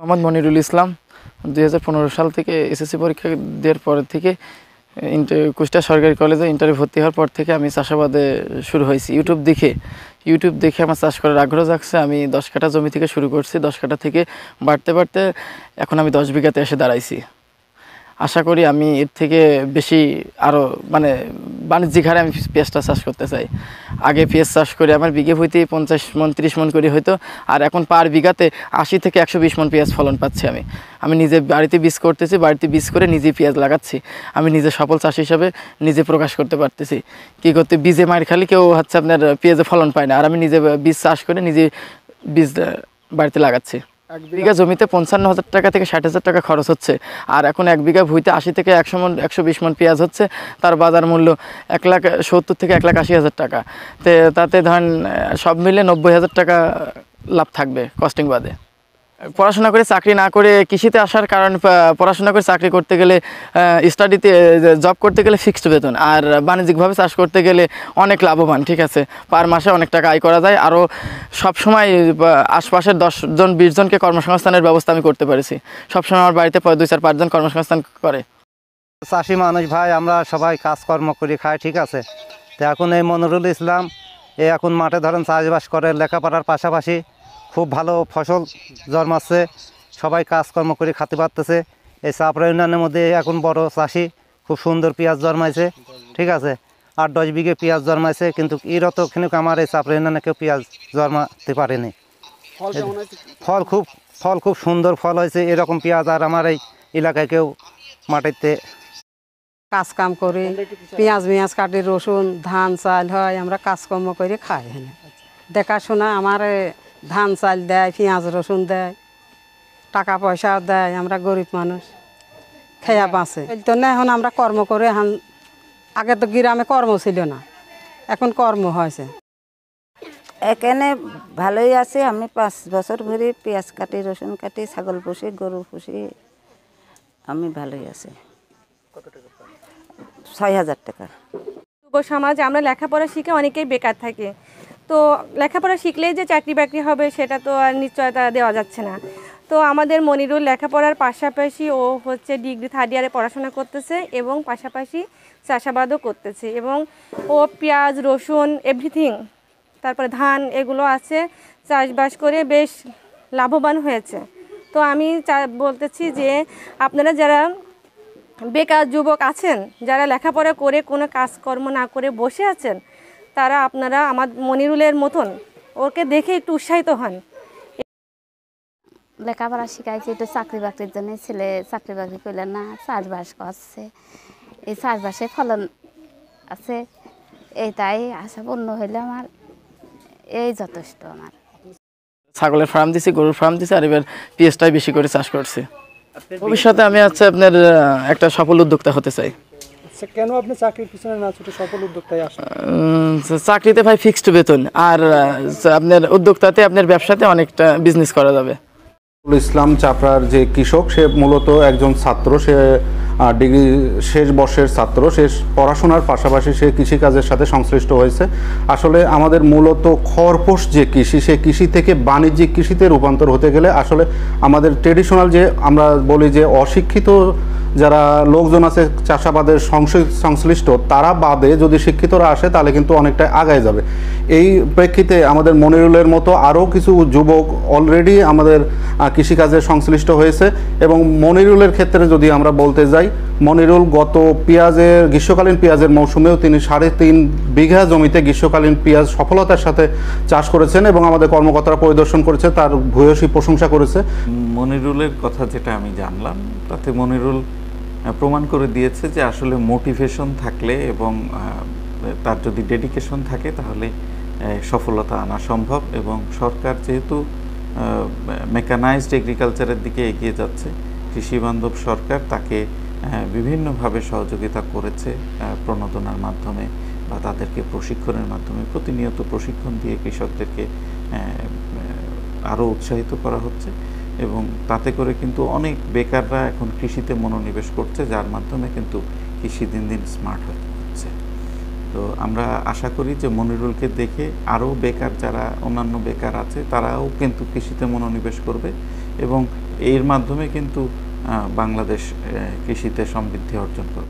মোহাম্মদ মনিরুল ইসলাম দুই সাল থেকে এসএসসি পরীক্ষা দেওয়ার পর থেকে কুষ্টা সরকারি কলেজে ইন্টারভিউ ভর্তি হওয়ার পর থেকে আমি চাষাবাদে শুরু হয়েছি ইউটিউব দেখে ইউটিউব দেখে আমার চাষ করার আগ্রহ জাগছে আমি দশ কাঠা জমি থেকে শুরু করছি দশ কাঠা থেকে বাড়তে বাড়তে এখন আমি দশ বিঘাতে এসে দাঁড়াইছি আশা করি আমি এর থেকে বেশি আরও মানে বাণিজ্যিক হারে মানে আমি পেঁয়াজটা চাষ করতে চাই আগে পেঁয়াজ চাষ করে আমার বিঘে হইতে পঞ্চাশ মন ত্রিশ মন করে হইতো আর এখন পার বিঘাতে আশি থেকে একশো বিশ মন পেঁয়াজ ফলন পাচ্ছি আমি আমি নিজে বাড়িতে বীজ করতেছি বাড়িতে বীজ করে নিজে পেঁয়াজ লাগাচ্ছি আমি নিজে সফল চাষ হিসাবে নিজে প্রকাশ করতে পারতেছি কী করতে বীজে মায়ের খালি কেউ হচ্ছে আপনার পেঁয়াজে ফলন পায় না আর আমি নিজে বীজ চাষ করে নিজে বীজ বাড়িতে লাগাচ্ছি এক বিঘা জমিতে পঞ্চান্ন হাজার টাকা থেকে ষাট হাজার টাকা খরচ হচ্ছে আর এখন এক বিঘা ভুঁইতে আশি থেকে একশো মন একশো বিশ মন পেঁয়াজ হচ্ছে তার বাজার মূল্য এক লাখ সত্তর থেকে এক লাখ আশি হাজার টাকা তে তাতে ধরেন সব মিলে নব্বই হাজার টাকা লাভ থাকবে কস্টিং বাদে পড়াশোনা করে চাকরি না করে কৃষিতে আসার কারণ পড়াশোনা করে চাকরি করতে গেলে স্টাডিতে জব করতে গেলে ফিক্সড বেতন আর বাণিজ্যিকভাবে চাষ করতে গেলে অনেক লাভবান ঠিক আছে পার মাসে অনেক টাকা আয় করা যায় আরও সবসময় আশপাশের দশজন জনকে কর্মসংস্থানের ব্যবস্থা আমি করতে পেরেছি সবসময় আমার বাড়িতে দুই চার পাঁচজন কর্মসংস্থান করে চাষি মানুষ ভাই আমরা সবাই কাজকর্ম করি খাই ঠিক আছে তো এখন এই মনিরুল ইসলাম এ এখন মাঠে ধরেন চাষবাস করে লেখাপড়ার পাশাপাশি খুব ভালো ফসল জন্মাচ্ছে সবাই কাজকর্ম করে খেতে পারতেছে এই চাপড়া ইউনিয়নের মধ্যে এখন বড় চাষি খুব সুন্দর পেঁয়াজ জন্মাইছে ঠিক আছে আট দশ বিঘে পেঁয়াজ জন্মাইছে কিন্তু এরা তো আমার এই চাপড়া ইউনিয়নে কেউ পেঁয়াজ জন্মাতে পারেনি ফল খুব ফল খুব সুন্দর ফল হয়েছে এরকম পেঁয়াজ আর আমার এই এলাকায় কেউ মাটিতে কাজ কাম করে পেঁয়াজ মেঁয়াজ কাটে রসুন ধান চাল হয় আমরা কাজকর্ম করে খাই দেখাশোনা আমার ধান চাল দেয় পেঁয়াজ রসুন দেয় টাকা পয়সা দেয় আমরা গরিব মানুষ খেয়া হ্যাঁ। বাঁচে এই তো না এখন আমরা কর্ম করে এখন আগে তো গ্রামে কর্ম ছিল না এখন কর্ম হয়েছে এখানে ভালোই আছি আমি পাঁচ বছর ধরে পেঁয়াজ কাটি রসুন কাটি ছাগল পুষি গরু পুষি আমি ভালোই আছি ছয় হাজার টাকা যুব সমাজ আমরা লেখাপড়া শিখে অনেকেই বেকার থাকে তো লেখাপড়া শিখলেই যে চাকরি বাকরি হবে সেটা তো আর নিশ্চয়তা দেওয়া যাচ্ছে না তো আমাদের মনিরুল লেখাপড়ার পাশাপাশি ও হচ্ছে ডিগ্রি থার্ড ইয়ারে পড়াশোনা করতেছে এবং পাশাপাশি চাষাবাদও করতেছে এবং ও পেঁয়াজ রসুন এভরিথিং তারপরে ধান এগুলো আছে চাষবাস করে বেশ লাভবান হয়েছে তো আমি বলতেছি যে আপনারা যারা বেকার যুবক আছেন যারা লেখাপড়া করে কোনো কাজকর্ম না করে বসে আছেন তারা আপনারা আমার মনিরুলের মতন ওকে দেখে একটু উৎসাহিত হন লেখাপড়া শিখাইছে একটু চাকরি বাকরির জন্য ছেলে চাকরি বাকরি করলে না চাষবাস করছে এই চাষবাসে ফলন আছে এইটাই আশা পূর্ণ হইলে আমার এই যথেষ্ট আমার ছাগলের ফার্ম দিছি গরুর ফার্ম দিছে আর এবার পিএসটাই বেশি করে চাষ করছে ভবিষ্যতে আমি হচ্ছে আপনার একটা সফল উদ্যোক্তা হতে চাই আচ্ছা, কেন আপনি চাকরির পিছনে না ছুটে সফল উদ্যোক্তায় আসেন চাকরিতে ভাই ফিক্সড বেতন আর আপনার উদ্যোক্তাতে আপনার ব্যবসাতে অনেকটা বিজনেস করা যাবে ইসলাম চাপড়ার যে কৃষক সে মূলত একজন ছাত্র সে ডিগ্রি শেষ বর্ষের ছাত্র সে পড়াশোনার পাশাপাশি সে কৃষিকাজের সাথে সংশ্লিষ্ট হয়েছে আসলে আমাদের মূলত খরপোষ যে কৃষি সে কৃষি থেকে বাণিজ্যিক কৃষিতে রূপান্তর হতে গেলে আসলে আমাদের ট্রেডিশনাল যে আমরা বলি যে অশিক্ষিত যারা লোকজন আছে চাষাবাদের সংশ্লিষ্ট তারা বাদে যদি শিক্ষিতরা আসে তাহলে কিন্তু অনেকটা আগায় যাবে এই প্রেক্ষিতে আমাদের মনিরুলের মতো আরও কিছু যুবক অলরেডি আমাদের কৃষিকাজে সংশ্লিষ্ট হয়েছে এবং মনিরুলের ক্ষেত্রে যদি আমরা বলতে যাই মনিরুল গত পেঁয়াজের গ্রীষ্মকালীন পেঁয়াজের মৌসুমেও তিনি সাড়ে তিন বিঘা জমিতে গ্রীষ্মকালীন পেঁয়াজ সফলতার সাথে চাষ করেছেন এবং আমাদের কর্মকর্তারা পরিদর্শন করেছে তার ভূয়সী প্রশংসা করেছে মনিরুলের কথা যেটা আমি জানলাম তাতে মনিরুল প্রমাণ করে দিয়েছে যে আসলে মোটিভেশন থাকলে এবং তার যদি ডেডিকেশন থাকে তাহলে সফলতা আনা সম্ভব এবং সরকার যেহেতু মেকানাইজড এগ্রিকালচারের দিকে এগিয়ে যাচ্ছে কৃষিবান্ধব সরকার তাকে বিভিন্নভাবে সহযোগিতা করেছে প্রণোদনার মাধ্যমে বা তাদেরকে প্রশিক্ষণের মাধ্যমে প্রতিনিয়ত প্রশিক্ষণ দিয়ে কৃষকদেরকে আরও উৎসাহিত করা হচ্ছে এবং তাতে করে কিন্তু অনেক বেকাররা এখন কৃষিতে মনোনিবেশ করছে যার মাধ্যমে কিন্তু কৃষি দিন দিন স্মার্ট হয় তো আমরা আশা করি যে মনিরুলকে দেখে আরও বেকার যারা অন্যান্য বেকার আছে তারাও কিন্তু কৃষিতে মনোনিবেশ করবে এবং এর মাধ্যমে কিন্তু বাংলাদেশ কৃষিতে সমৃদ্ধি অর্জন করবে